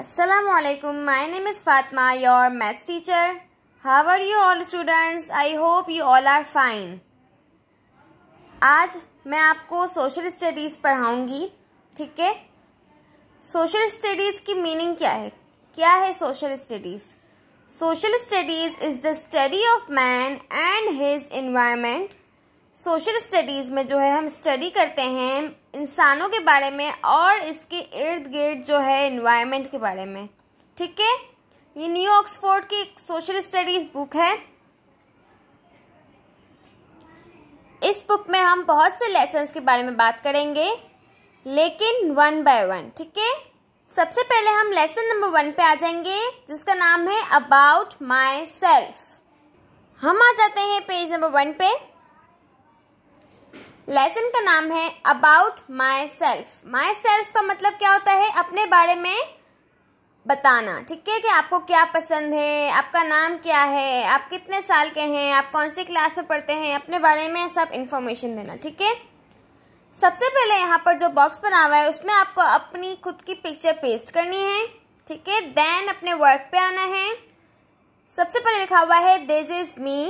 Assalamualaikum. My name is Fatma, your maths teacher. How are you all students? I hope you all are fine. आज मैं आपको social studies पढ़ाऊंगी ठीक है social studies की meaning क्या है क्या है social studies social studies is the study of man and his environment social studies में जो है हम स्टडी करते हैं इंसानों के बारे में और इसके इर्द गिर्द जो है इन्वायरमेंट के बारे में ठीक है ये न्यू ऑक्सफोर्ड की एक सोशल स्टडीज़ बुक है इस बुक में हम बहुत से लेसन्स के बारे में बात करेंगे लेकिन वन बाय वन ठीक है सबसे पहले हम लेसन नंबर वन पे आ जाएंगे जिसका नाम है अबाउट माई सेल्फ हम आ जाते हैं पेज नंबर वन पे लेसन का नाम है about myself myself का मतलब क्या होता है अपने बारे में बताना ठीक है कि आपको क्या पसंद है आपका नाम क्या है आप कितने साल के हैं आप कौन सी क्लास में पढ़ते हैं अपने बारे में सब इन्फॉर्मेशन देना ठीक है सबसे पहले यहाँ पर जो बॉक्स बना हुआ है उसमें आपको अपनी खुद की पिक्चर पेस्ट करनी है ठीक है देन अपने वर्क पे आना है सबसे पहले लिखा हुआ है दिस इज मी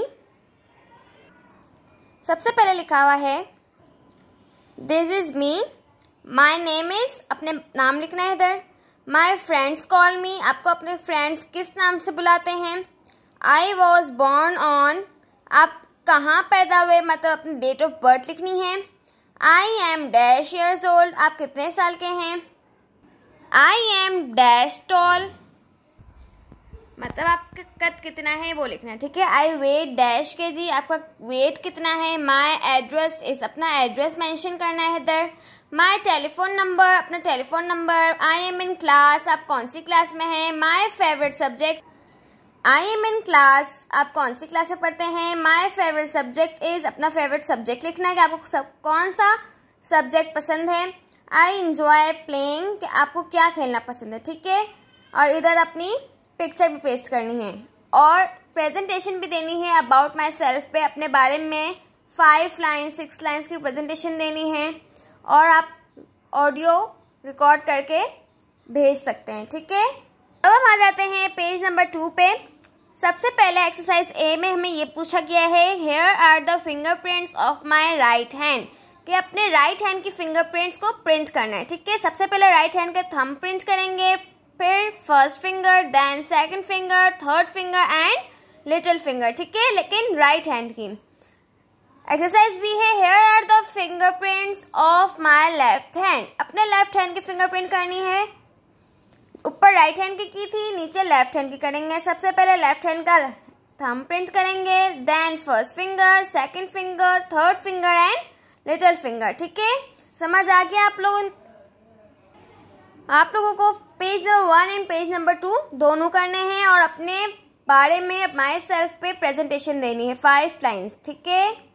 सबसे पहले लिखा हुआ है this is me my name is अपने नाम लिखना है इधर माई फ्रेंड्स कॉल मी आपको अपने फ्रेंड्स किस नाम से बुलाते हैं आई वॉज बॉर्न ऑन आप कहाँ पैदा हुए मतलब अपनी डेट ऑफ बर्थ लिखनी है I am dash years old आप कितने साल के हैं आई एम डैश टॉल मतलब आप आपका कद कितना है वो लिखना है ठीक है आई वेट डैश के जी आपका वेट कितना है माई एड्रेस इस अपना एड्रेस मेंशन करना है इधर माई टेलीफोन नंबर अपना telephone number I am in class आप कौन सी क्लास में हैं my favourite subject I am in class आप कौन सी क्लास में पढ़ते हैं माई फेवरेट सब्जेक्ट इज़ अपना फेवरेट सब्जेक्ट लिखना है कि आपको सब कौन सा सब्जेक्ट पसंद है आई इन्जॉय प्लेइंग आपको क्या खेलना पसंद है ठीक है और इधर अपनी पिक्चर भी पेस्ट करनी है और प्रेजेंटेशन भी देनी है अबाउट माई सेल्फ पे अपने बारे में फाइव लाइन्स सिक्स लाइन्स की प्रेजेंटेशन देनी है और आप ऑडियो रिकॉर्ड करके भेज सकते हैं ठीक है अब हम आ जाते हैं पेज नंबर टू पे सबसे पहले एक्सरसाइज ए में हमें ये पूछा गया है here are the fingerprints of my right hand कि अपने राइट हैंड की फिंगरप्रिंट्स को प्रिंट करना है ठीक है सबसे पहले राइट हैंड का थंब प्रिंट करेंगे first finger then second finger third finger and little finger ठीक है लेकिन राइट हैंड की एक्सरसाइज भी है here are the fingerprints of my left hand अपने लेफ्ट हैंड की फिंगरप्रिंट करनी है ऊपर राइट हैंड की की थी नीचे लेफ्ट हैंड की करेंगे सबसे पहले लेफ्ट हैंड का थम प्रिंट करेंगे then first finger second finger third finger and little finger ठीक है समझ आ गया आप लोग आप लोगों को page number one and page number two दोनों करने हैं और अपने बारे में माई सेल्फ पे प्रेजेंटेशन देनी है फाइव लाइन्स ठीक है